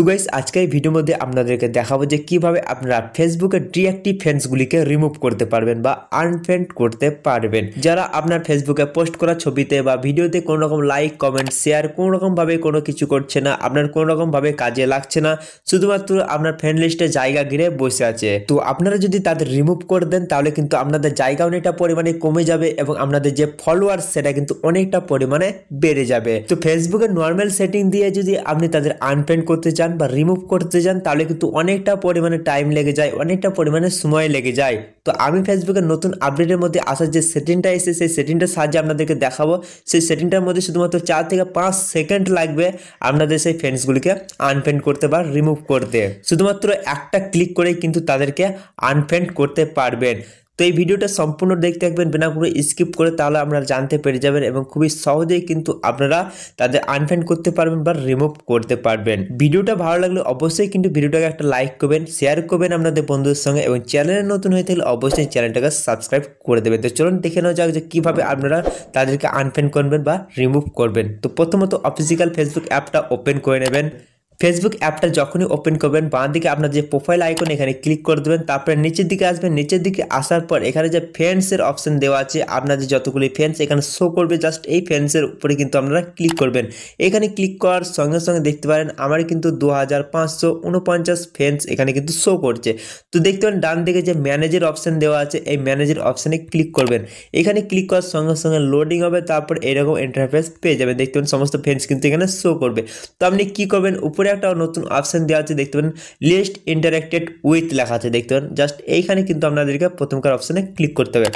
তো গাইস আজকের ভিডিওর মধ্যে আপনাদেরকে দেখাবো যে কিভাবে আপনারা ফেসবুকের ডিঅ্যাক্টিভ ফ্রেন্ডসগুলিকে রিমুভ করতে পারবেন বা আনফ্রেন্ড করতে পারবেন যারা আপনার ফেসবুকে পোস্ট করা ছবিতে বা ভিডিওতে কোনো রকম লাইক কমেন্ট শেয়ার কোনোরকমভাবে কোনো কিছু করছে না আপনার কোনো রকমভাবে কাজে লাগছে না শুধুমাত্র আপনার ফ্রেন্ড লিস্টে জায়গা ঘিরে বসে আছে তো আপনারা যদি তাদের রিমুভ করে দেন তাহলে কিন্তু আপনাদের জায়গা অনেকটা পরিমাণে কমে যাবে এবং আপনাদের যে ফলোয়ার্স সেটা কিন্তু অনেকটা পরিমাণে বেড়ে যাবে তো ফেসবুকের নর্মাল সেটিং দিয়ে যদি আপনি তাদের আনফ্রেন্ড করতে চান যান বা রিমুভ করতে যান তাহলে কিন্তু অনেকটা পরিমাণে টাইম লেগে যায় অনেকটা পরিমাণে সময় লেগে যায় তো আমি ফেসবুকের নতুন আপডেটের মধ্যে আসার যে সেটিংটা এসে সেই সেটিংটার সাহায্যে আপনাদেরকে দেখাবো সেই সেটিংটার মধ্যে শুধুমাত্র চার থেকে পাঁচ সেকেন্ড লাগবে আপনাদের সেই ফ্রেন্ডসগুলিকে আনফ্রেন্ড করতে বা রিমুভ করতে শুধুমাত্র একটা ক্লিক করেই কিন্তু তাদেরকে আনফ্রেন্ড করতে পারবেন তো এই ভিডিওটা সম্পূর্ণ দেখতে থাকবেন বিনা কোনো স্কিপ করে তাহলে আপনারা জানতে পেরে যাবেন এবং খুবই সহজেই কিন্তু আপনারা তাদের আনফ্রেন্ড করতে পারবেন বা রিমুভ করতে পারবেন ভিডিওটা ভালো লাগলে অবশ্যই কিন্তু ভিডিওটাকে একটা লাইক করবেন শেয়ার করবেন আপনাদের বন্ধুদের সঙ্গে এবং চ্যানেলে নতুন হয়ে থাকলে অবশ্যই চ্যানেলটাকে সাবস্ক্রাইব করে দেবেন তো চলুন দেখে নেওয়া যাক যে কীভাবে আপনারা তাদেরকে আনফ্রেন্ড করবেন বা রিমুভ করবেন তো প্রথমত অফিসিক্যাল ফেসবুক অ্যাপটা ওপেন করে নেবেন ফেসবুক অ্যাপটা যখনই ওপেন করবেন বাঁ দিকে আপনার যে প্রোফাইল আইকন এখানে ক্লিক করে দেবেন তারপরে নিচের দিকে আসবেন নিচের দিকে আসার পর এখানে যে ফ্রেন্ডসের অপশন দেওয়া আছে আপনার যে যতগুলি ফ্রেন্ডস এখানে শো করবে জাস্ট এই ফ্রেন্ডসের উপরে কিন্তু আপনারা ক্লিক করবেন এখানে ক্লিক করার সঙ্গে সঙ্গে দেখতে পারেন আমার কিন্তু দু হাজার পাঁচশো উনপঞ্চাশ ফ্রেন্ডস এখানে কিন্তু শো করছে তো দেখতে পারেন ডান দিকে যে ম্যানেজের অপশান দেওয়া আছে এই ম্যানেজের অপশানে ক্লিক করবেন এখানে ক্লিক করার সঙ্গে সঙ্গে লোডিং হবে তারপর এরকম ইন্টারফেস পেয়ে যাবেন দেখতে পাবেন সমস্ত ফ্রেন্ডস কিন্তু এখানে শো করবে তো আপনি কী করবেন উপরে একটা নতুন অপশান দেওয়া আছে দেখতে পান লিস্ট ইন্টারেক্টেড উইথ লেখা আছে দেখতে পান জাস্ট এইখানে কিন্তু আপনাদেরকে প্রথমকার অপশানে ক্লিক করতে হবে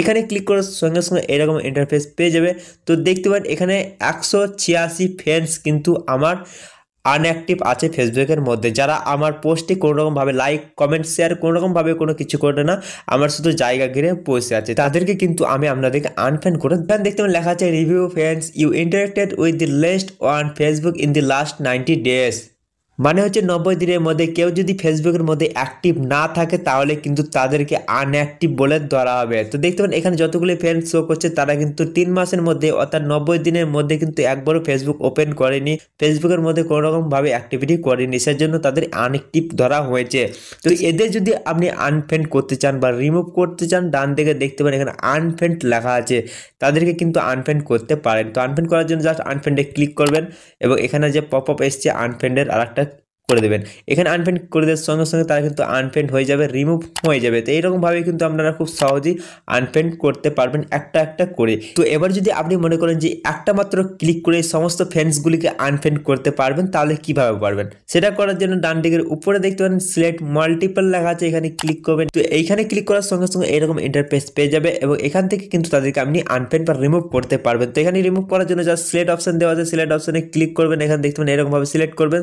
এখানে ক্লিক করার সঙ্গে সঙ্গে এরকম ইন্টারফেস পেয়ে যাবে তো দেখতে পান এখানে একশো ছিয়াশি ফ্রেন্ডস কিন্তু আমার আনঅ্যাক্টিভ আছে ফেসবুকের মধ্যে যারা আমার পোস্টে কোনোরকমভাবে লাইক কমেন্ট শেয়ার কোনোরকমভাবে কোনো কিছু করে না আমার শুধু জায়গা ঘিরে পৌঁছে আছে তাদেরকে কিন্তু আমি আপনাদেরকে আনফ্যান করে দেন দেখতে পাবেন লেখা আছে review fans you interacted with the least on Facebook in the last ninety days মানে হচ্ছে নব্বই দিনের মধ্যে কেউ যদি ফেসবুকের মধ্যে অ্যাক্টিভ না থাকে তাহলে কিন্তু তাদেরকে আনঅ্যাক্টিভ বলে ধরা হবে তো দেখতে পান এখানে যতগুলি ফ্রেন্ড শো করছে তারা কিন্তু তিন মাসের মধ্যে অর্থাৎ নব্বই দিনের মধ্যে কিন্তু একবারও ফেসবুক ওপেন করেনি ফেসবুকের মধ্যে কোনোরকমভাবে অ্যাক্টিভিটি করেনি সেজন্য তাদের আনঅ্যাক্টিভ ধরা হয়েছে তো এদের যদি আপনি আনফ্রেন্ড করতে চান বা রিমুভ করতে চান ডান দিকে দেখতে পান এখানে আনফ্রেন্ড লেখা আছে তাদেরকে কিন্তু আনফ্রেন্ড করতে পারেন তো আনফ্রেন্ড করার জন্য জাস্ট আনফ্রেন্ডে ক্লিক করবেন এবং এখানে যে পপ আপ এসছে আনফ্রেন্ডের আর একটা করে দেবেন এখানে আনপেন্ট করে দেওয়ার সঙ্গে সঙ্গে তারা কিন্তু আনপেন্ট হয়ে যাবে রিমুভ হয়ে যাবে তো এইরকমভাবে কিন্তু আপনারা খুব সহজেই আনপেন্ট করতে পারবেন একটা একটা করে তো এবার যদি আপনি মনে করেন যে একটা মাত্র ক্লিক করে সমস্ত ফ্যান্সগুলিকে আনপেন্ট করতে পারবেন তাহলে কিভাবে পারবেন সেটা করার জন্য ডান ডিগের উপরে দেখতে পারেন সিলেক্ট মাল্টিপল লেখা আছে এখানে ক্লিক করবেন তো এইখানে ক্লিক করার সঙ্গে সঙ্গে এরকম ইন্টারফেস পেয়ে যাবে এবং এখান থেকে কিন্তু তাদেরকে আপনি আনপেন্ট বা রিমুভ করতে পারবেন তো এখানে রিমুভ করার জন্য যা সিলেক্ট অপশন দেওয়া আছে সিলেক্ট অপশানে ক্লিক করবেন এখানে দেখতে পারেন এরকমভাবে সিলেক্ট করবেন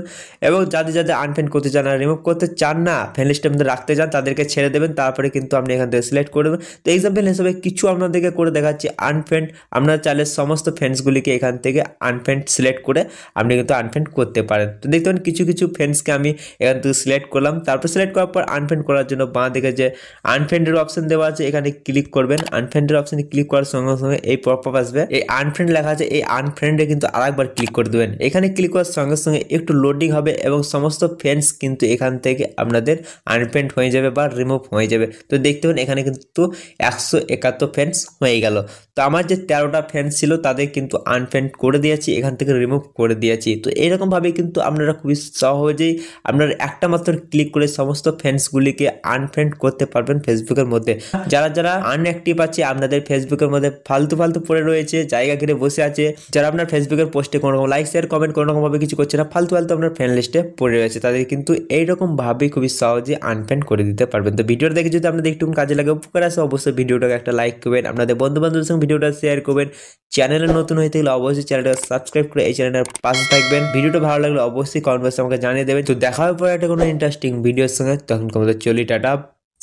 এবং যাদের যাদের আনফ্রেন্ড করতে চান আর রিমুভ করতে চান না ফ্রেন্ড লিস্টের মধ্যে রাখতে চান তাদেরকে ছেড়ে দেবেন তারপরে কিন্তু আপনি এখান থেকে সিলেক্ট করে দেবেন তো এক্সাম্পল হিসেবে কিছু আপনাদেরকে করে দেখাচ্ছি আনফ্রেন্ড আপনার চাইলে সমস্ত ফ্রেন্ডসগুলিকে এখান থেকে আনফ্রেন্ড সিলেক্ট করে আপনি কিন্তু আনফ্রেন্ড করতে পারেন তো দেখতে পারেন কিছু কিছু ফ্রেন্ডসকে আমি এখান থেকে সিলেক্ট করলাম তারপর সিলেক্ট করার পর আনফ্রেন্ড করার জন্য বাঁ দিকে যে আনফ্রেন্ডের অপশন দেওয়া আছে এখানে ক্লিক করবেন আনফ্রেন্ডের অপশানে ক্লিক করার সঙ্গে সঙ্গে এই পপআপ আসবে এই আনফ্রেন্ড লেখা আছে এই আনফ্রেন্ডে কিন্তু আরেকবার ক্লিক করে দেবেন এখানে ক্লিক করার সঙ্গে সঙ্গে একটু লোডিং হবে এবং সম সমস্ত ফ্রেন্ডস কিন্তু এখান থেকে আপনাদের আনপেন্ট হয়ে যাবে বা রিমুভ হয়ে যাবে তো দেখতে পান এখানে কিন্তু একশো একাত্তর ফ্যান্স হয়ে গেল তো আমার যে তেরোটা ফ্যান্স ছিল তাদের কিন্তু আনফ্রেন্ড করে দিয়েছি এখান থেকে রিমুভ করে দিয়েছি তো এরকমভাবে কিন্তু আপনারা খুবই সহজেই আপনারা একটা মাত্র ক্লিক করে সমস্ত ফ্যান্সগুলিকে আনফ্রেন্ড করতে পারবেন ফেসবুকের মধ্যে যারা যারা আনঅ্যাক্টিভ আছে আপনাদের ফেসবুকের মধ্যে ফালতু ফালতু পড়ে রয়েছে জায়গা ঘিরে বসে আছে যারা আপনার ফেসবুকের পোস্টে কোনো রকম লাইক শেয়ার কমেন্ট কোনো রকমভাবে কিছু করছে না ফালতু ফালতু আপনার ফ্রেন্ড লিস্টে পড়ে রয়েছে তাদের কিন্তু এইরকমভাবেই খুবই সহজে আনফ্যান্ড করে দিতে পারবেন তো ভিডিওটা দেখে যদি আপনাদের একটু কাজে লাগে উপকার আসে অবশ্যই ভিডিওটাকে একটা লাইক করবেন আপনাদের বন্ধুবান্ধবদের সঙ্গে ভিডিওটা শেয়ার করবেন চ্যানেলে নতুন হয়ে থাকলে অবশ্যই চ্যানেলটা সাবস্ক্রাইব করে এই চ্যানেলের পাশে থাকবেন ভিডিওটা ভালো লাগলে অবশ্যই কমেন্ট বক্সে আমাকে জানিয়ে দেবেন তো দেখা হবে পরে একটা কোনো ইন্টারেস্টিং ভিডিওর সঙ্গে তখন তোমাদের চলি টাটা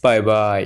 বাই বাই